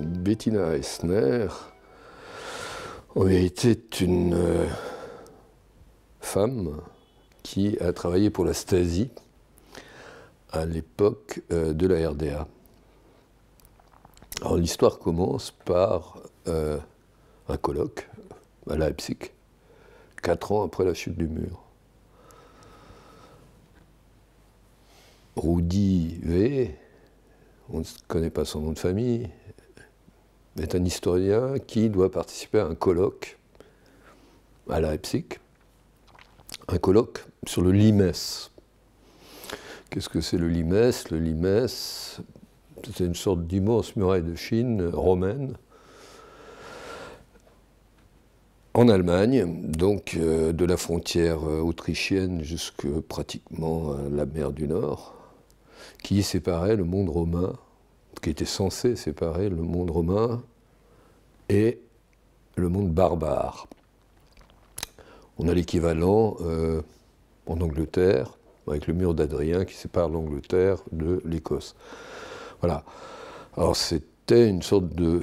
Bettina Esner, était une euh, femme qui a travaillé pour la Stasi à l'époque euh, de la RDA. Alors l'histoire commence par euh, un colloque à Leipzig, quatre ans après la chute du mur. Rudi V, on ne connaît pas son nom de famille, est un historien qui doit participer à un colloque à Leipzig, un colloque sur le Limes. Qu'est-ce que c'est le Limes Le Limes, c'est une sorte d'immense muraille de Chine romaine en Allemagne, donc euh, de la frontière euh, autrichienne jusque pratiquement euh, la mer du Nord, qui séparait le monde romain qui était censé séparer le monde romain et le monde barbare. On a l'équivalent euh, en Angleterre, avec le mur d'Adrien qui sépare l'Angleterre de l'Écosse. Voilà. Alors c'était une sorte de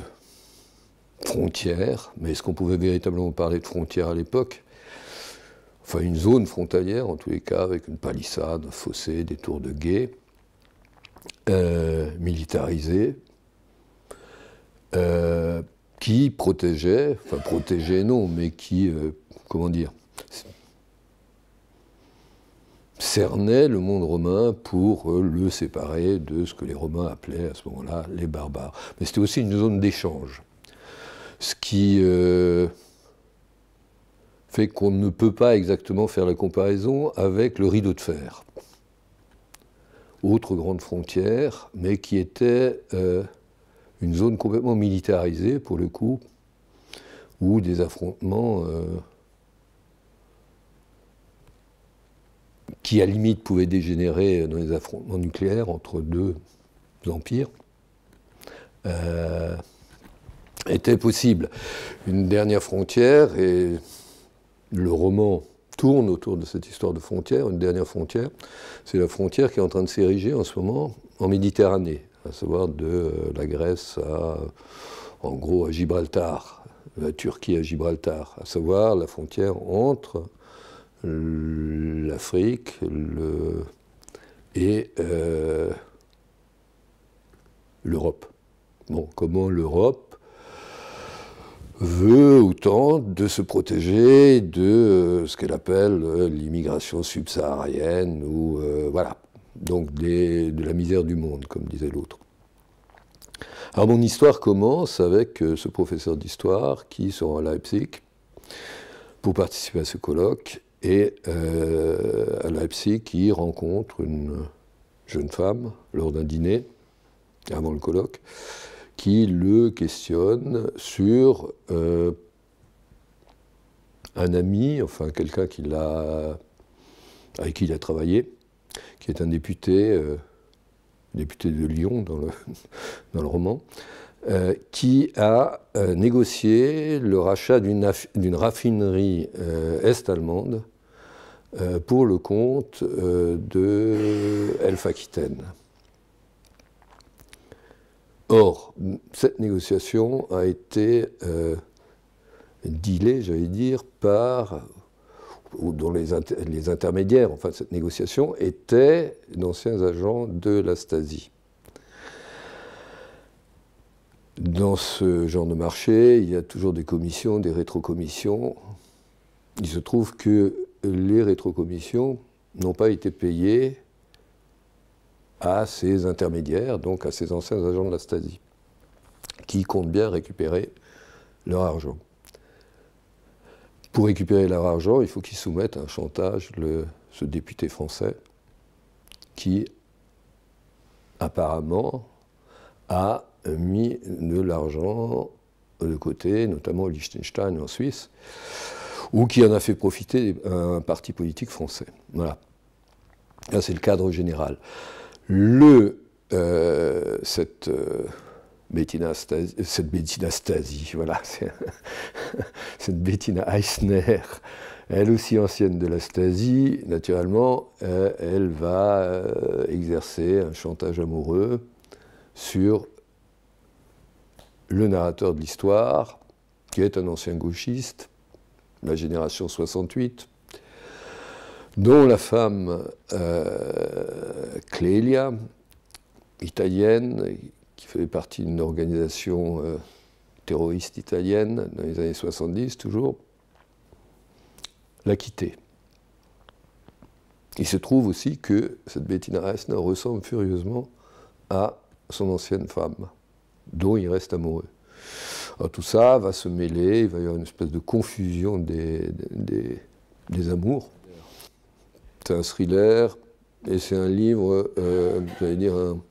frontière, mais est-ce qu'on pouvait véritablement parler de frontière à l'époque Enfin, une zone frontalière, en tous les cas, avec une palissade, un fossé, des tours de guet. Euh, militarisé, euh, qui protégeait, enfin protégeait non, mais qui, euh, comment dire, cernait le monde romain pour le séparer de ce que les Romains appelaient à ce moment-là les barbares. Mais c'était aussi une zone d'échange, ce qui fait qu'on ne peut pas exactement faire la comparaison avec le rideau de fer autre grande frontière, mais qui était euh, une zone complètement militarisée pour le coup, où des affrontements euh, qui à limite pouvaient dégénérer dans des affrontements nucléaires entre deux empires euh, étaient possibles. Une dernière frontière, et le roman tourne autour de cette histoire de frontières, une dernière frontière, c'est la frontière qui est en train de s'ériger en ce moment en Méditerranée, à savoir de euh, la Grèce à, en gros, à Gibraltar, la Turquie à Gibraltar, à savoir la frontière entre l'Afrique et euh, l'Europe. Bon, comment l'Europe veut ou tente de se protéger de euh, ce qu'elle appelle euh, l'immigration subsaharienne ou euh, voilà, donc de la misère du monde, comme disait l'autre. Alors mon histoire commence avec ce professeur d'histoire qui sort à Leipzig pour participer à ce colloque et à Leipzig qui rencontre une jeune femme lors d'un dîner avant le colloque qui le questionne sur euh, un ami, enfin quelqu'un qui avec qui il a travaillé, qui est un député, euh, député de Lyon dans le, dans le roman, euh, qui a négocié le rachat d'une raffinerie est-allemande pour le compte de Elf Aquitaine. Or, cette négociation a été euh, dealée, j'allais dire, par ou dont les, intermédiaires, enfin cette négociation, étaient d'anciens agents de la Stasie. Dans ce genre de marché, il y a toujours des commissions, des rétrocommissions. Il se trouve que les rétrocommissions n'ont pas été payées à ses intermédiaires, donc à ses anciens agents de la Stasi, qui comptent bien récupérer leur argent. Pour récupérer leur argent, il faut qu'ils soumettent un chantage le, ce député français qui apparemment a mis de l'argent de côté, notamment au Liechtenstein en Suisse, ou qui en a fait profiter un parti politique français. Voilà. Là, c'est le cadre général le, euh, cette, euh, cette voilà, cette Bettina Eisner, elle aussi ancienne de la Stasi, naturellement, euh, elle va exercer un chantage amoureux sur le narrateur de l'histoire, qui est un ancien gauchiste, la génération 68, dont la femme euh, Clélia, italienne, qui faisait partie d'une organisation euh, terroriste italienne dans les années 70 toujours, l'a quittée. Il se trouve aussi que cette Bettina Reisner ressemble furieusement à son ancienne femme, dont il reste amoureux. tout ça va se mêler, il va y avoir une espèce de confusion des amours c'est un thriller et c'est un livre, euh, j'allais dire, un,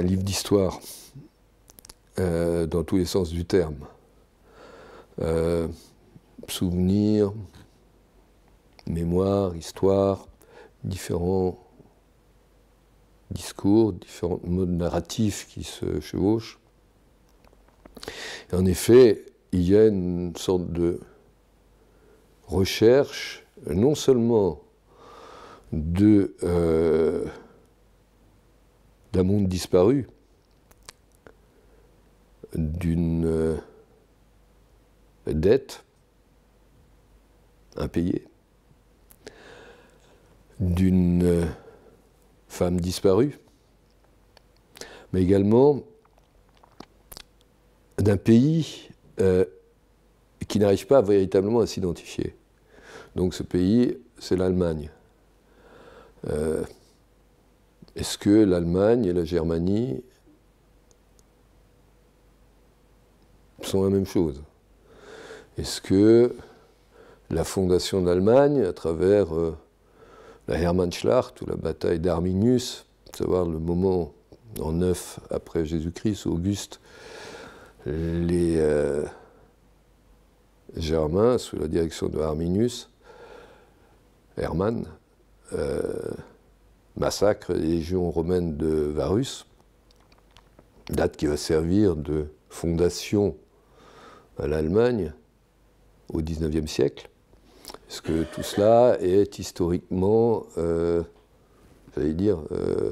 livre d'histoire, euh, dans tous les sens du terme. Euh, souvenirs, mémoire, histoire, différents discours, différents modes narratifs qui se chevauchent. en effet, il y a une sorte de recherche non seulement euh, d'un monde disparu, d'une euh, dette impayée, d'une euh, femme disparue, mais également d'un pays qui n'arrive pas véritablement à s'identifier. Donc ce pays, c'est l'Allemagne. Euh, est-ce que l'Allemagne et la Germanie sont la même chose Est-ce que la fondation d'Allemagne, à travers euh, la Hermannschlacht ou la bataille d'Arminius, savoir le moment en 9 après Jésus-Christ, Auguste, les euh, Germains, sous la direction de Arminius, Hermann, euh, massacre des légions romaines de Varus, date qui va servir de fondation à l'Allemagne au XIXe siècle, parce que tout cela est historiquement, euh, j'allais dire, euh,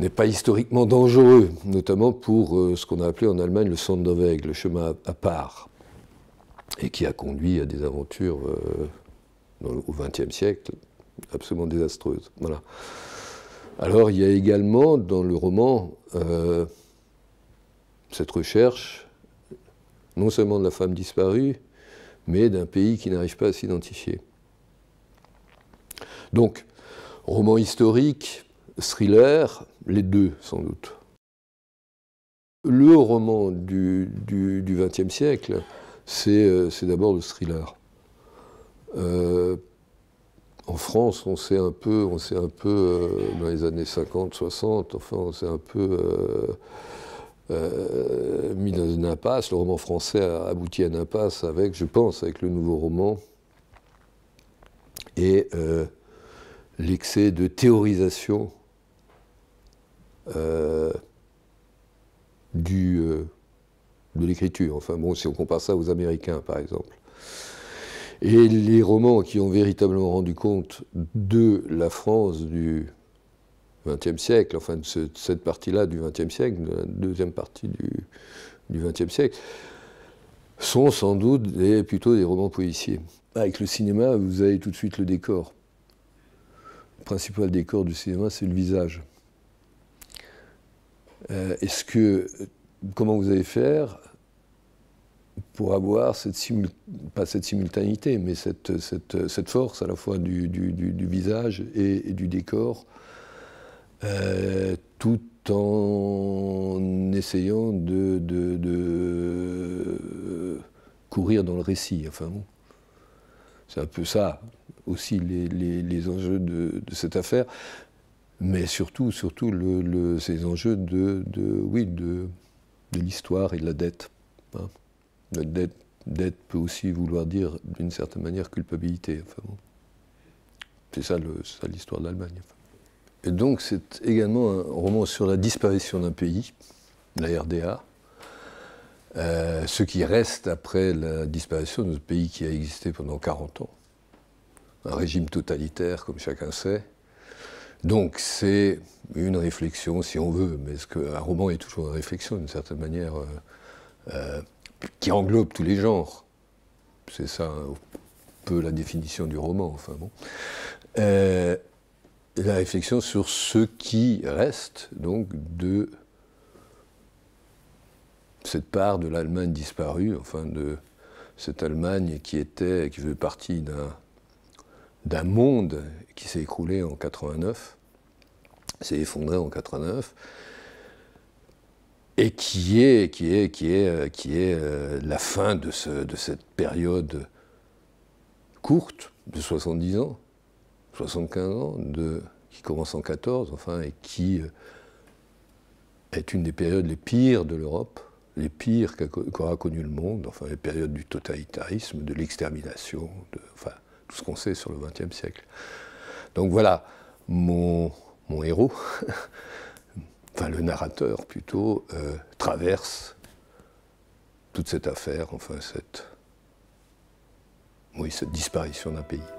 n'est pas historiquement dangereux, notamment pour ce qu'on a appelé en Allemagne le Sonderweg, le chemin à part, et qui a conduit à des aventures au XXe siècle, absolument désastreuse. Alors il y a également dans le roman euh, cette recherche, non seulement de la femme disparue, mais d'un pays qui n'arrive pas à s'identifier. Donc, roman historique, thriller, les deux sans doute. Le roman du XXe siècle, euh, c'est d'abord le thriller. Euh, en France, on s'est un peu, on s'est un peu euh, dans les années 50, 60, enfin, on s'est un peu euh, mis dans une impasse. Le roman français a abouti à une impasse avec, je pense, avec le nouveau roman et l'excès de théorisation de l'écriture. Enfin, bon, si on compare ça aux Américains, par exemple. Et les romans qui ont véritablement rendu compte de la France du XXe siècle, enfin de, cette partie-là du XXe siècle, de la deuxième partie du XXe siècle, sont sans doute plutôt des romans policiers. Avec le cinéma, vous avez tout de suite le décor. Le principal décor du cinéma, c'est le visage. Euh, est-ce que comment vous allez faire pour avoir cette, pas cette simultanéité, mais cette, force à la fois du, visage et, du décor, euh, tout en essayant de, euh, courir dans le récit. Enfin c'est un peu ça aussi les, enjeux de, cette affaire, mais surtout, surtout ces enjeux de, oui, de, l'histoire et de la dette. Hein. La dette, peut aussi vouloir dire, d'une certaine manière, culpabilité. Enfin, C'est ça l'histoire de l'Allemagne. Et donc, c'est également un roman sur la disparition d'un pays, la RDA. Euh, ce qui reste après la disparition de pays qui a existé pendant 40 ans. Un régime totalitaire, comme chacun sait. Donc c'est une réflexion, si on veut, mais ce qu'un roman est toujours une réflexion, d'une certaine manière, euh, euh, qui englobe tous les genres. C'est ça un peu la définition du roman, enfin bon. Euh, la réflexion sur ce qui reste donc de cette part de l'Allemagne disparue, enfin de cette Allemagne qui était, qui faisait partie d'un d'un monde qui s'est écroulé en 89, s'est effondré en 89, et qui est, qui est, qui est, euh, qui est euh, la fin de, ce, de, cette période courte de 70 ans, 75 ans, de, qui commence en 14, enfin, et qui euh, est une des périodes les pires de l'Europe, les pires qu'aura connu le monde, enfin, les périodes du totalitarisme, de l'extermination, enfin, tout ce qu'on sait sur le XXe siècle. Donc voilà, mon, mon héros. enfin le narrateur plutôt, euh, traverse toute cette affaire, enfin cette, oui, cette disparition d'un pays.